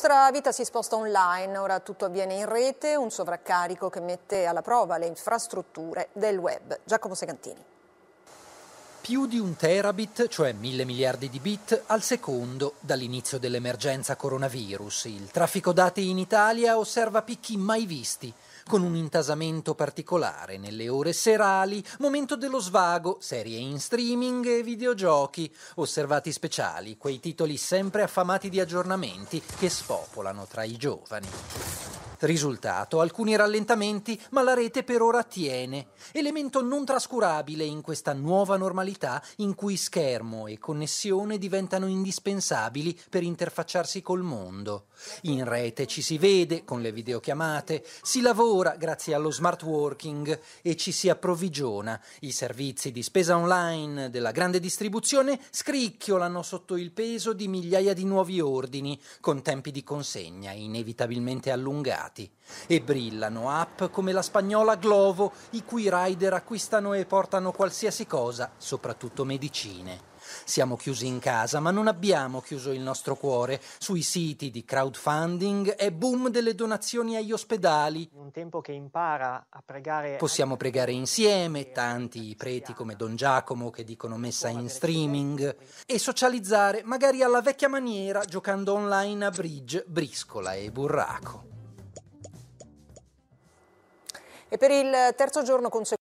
La nostra vita si sposta online, ora tutto avviene in rete, un sovraccarico che mette alla prova le infrastrutture del web. Giacomo Segantini più di un terabit, cioè mille miliardi di bit, al secondo dall'inizio dell'emergenza coronavirus. Il traffico dati in Italia osserva picchi mai visti, con un intasamento particolare nelle ore serali, momento dello svago, serie in streaming e videogiochi, osservati speciali, quei titoli sempre affamati di aggiornamenti che spopolano tra i giovani. Risultato, alcuni rallentamenti, ma la rete per ora tiene. Elemento non trascurabile in questa nuova normalità in cui schermo e connessione diventano indispensabili per interfacciarsi col mondo. In rete ci si vede con le videochiamate, si lavora grazie allo smart working e ci si approvvigiona. I servizi di spesa online della grande distribuzione scricchiolano sotto il peso di migliaia di nuovi ordini, con tempi di consegna inevitabilmente allungati mercati. E brillano app come la spagnola Glovo, i cui rider acquistano e portano qualsiasi cosa, soprattutto medicine. Siamo chiusi in casa, ma non abbiamo chiuso il nostro cuore. Sui siti di crowdfunding è boom delle donazioni agli ospedali. Un tempo che impara a pregare. Possiamo pregare insieme, tanti preti come Don Giacomo che dicono messa in streaming, e socializzare magari alla vecchia maniera giocando online a bridge, briscola e burraco. E per il terzo giorno consecutivo